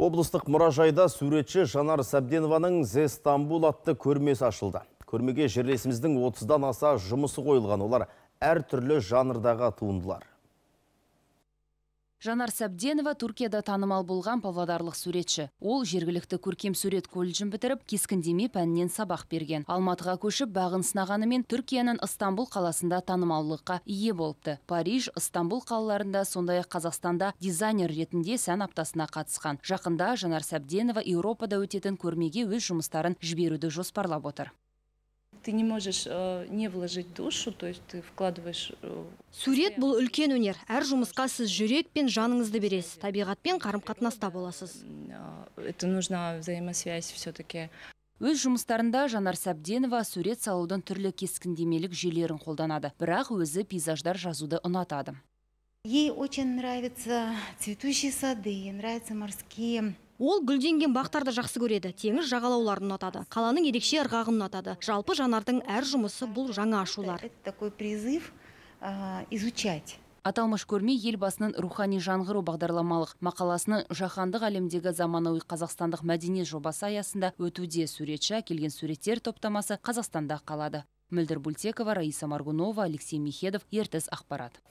Облыстық мұражайда суретші Жанар Сәбденованың «Зестамбул» атты көрмесі ашылды. Көрмеге жерлесіміздің 30-дан аса жұмысы қойылған олар әр түрлі жанрдағы туындылар жанар сәбденова түркияда танымал болған павлодарлық суретші ол жергілікті көркем сурет колледжін бітіріп кескіндеме пәнінен сабақ берген алматыға көшіп бағын сынағанымен түркияның ыстамбұл қаласында танымалдылыққа ие болыпты париж ыстамбұл қалаларында сондай ақ қазақстанда дизайнер ретінде сән аптасына қатысқан жақында жанар сәбденова еуропада өтетін көрмеге өз жұмыстарын жіберуді жоспарлап отыр ты не можешь э, не вложить душу, то есть ты вкладываешь... Э, сурет бұл үлкен өнер. Әр жұмысқа сіз жүрек пен жаныңызды бересіз, табиғатпен қарым-қатынаста боласыз. Э, это нужна взаимосвязь все-таки. Өз жұмыстарында Жанар Сәбденова сурет салудың түрлі кескіндемелік жүйелерін қолданады, бірақ өзі пейзаждар жазуды ұнатады. Ей очень нравятся цветущие сады, ей нравятся морские Ол гүлденген бақтарды жақсы көреді, теңіз жағалауларын ұнатады, қаланың ерекше ырғағын ұнатады. Жалпы жанардың әр жұмысы бұл жаңа ашулар. такой призыв изучать. Аталмыш көрме елбасының рухани жаңғыру бағдарламалық мақаласының жаһандық әлемдегі заманауи қазақстандық мәдениет жобасы аясында өтуде суретші әкелген суреттер топтамасы Қазақстанда қалады. Мөлдір Бүлтекова, Раиса Маргунова, Алексей Михедов, Ертіс ақпарат.